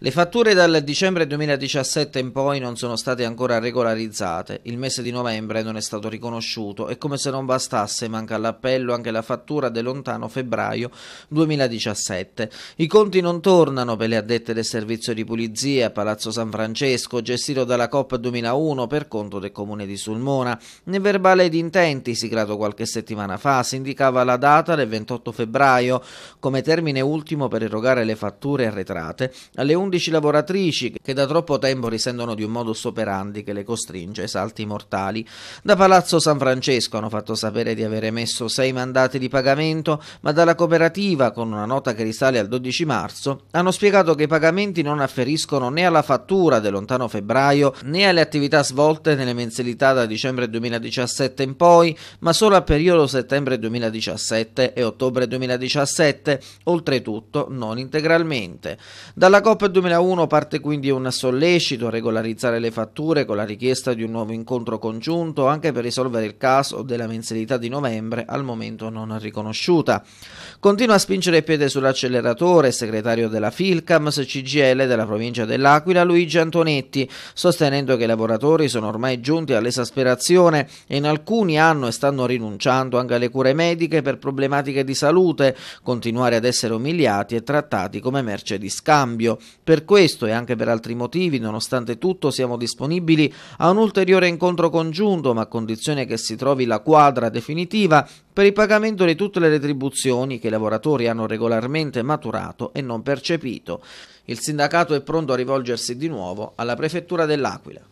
Le fatture dal dicembre 2017 in poi non sono state ancora regolarizzate, il mese di novembre non è stato riconosciuto e come se non bastasse manca all'appello anche la fattura del lontano febbraio 2017. I conti non tornano per le addette del servizio di pulizia a Palazzo San Francesco, gestito dalla COP 2001 per conto del comune di Sulmona. Nel verbale di intenti, siglato qualche settimana fa, si indicava la data del 28 febbraio come termine ultimo per erogare le fatture arretrate alle 11 11 lavoratrici che da troppo tempo risentono di un modus operandi che le costringe ai salti mortali. Da Palazzo San Francesco hanno fatto sapere di aver emesso sei mandati di pagamento, ma dalla cooperativa, con una nota che risale al 12 marzo, hanno spiegato che i pagamenti non afferiscono né alla fattura del lontano febbraio né alle attività svolte nelle mensilità da dicembre 2017 in poi, ma solo al periodo settembre 2017 e ottobre 2017, oltretutto non integralmente. Dalla COP 2001 parte quindi un sollecito a regolarizzare le fatture con la richiesta di un nuovo incontro congiunto anche per risolvere il caso della mensilità di novembre al momento non riconosciuta. Continua a spingere il piede sull'acceleratore il segretario della Filcams CGL della provincia dell'Aquila Luigi Antonetti, sostenendo che i lavoratori sono ormai giunti all'esasperazione e in alcuni hanno e stanno rinunciando anche alle cure mediche per problematiche di salute, continuare ad essere umiliati e trattati come merce di scambio. Per questo e anche per altri motivi, nonostante tutto, siamo disponibili a un ulteriore incontro congiunto, ma a condizione che si trovi la quadra definitiva per il pagamento di tutte le retribuzioni che i lavoratori hanno regolarmente maturato e non percepito. Il sindacato è pronto a rivolgersi di nuovo alla Prefettura dell'Aquila.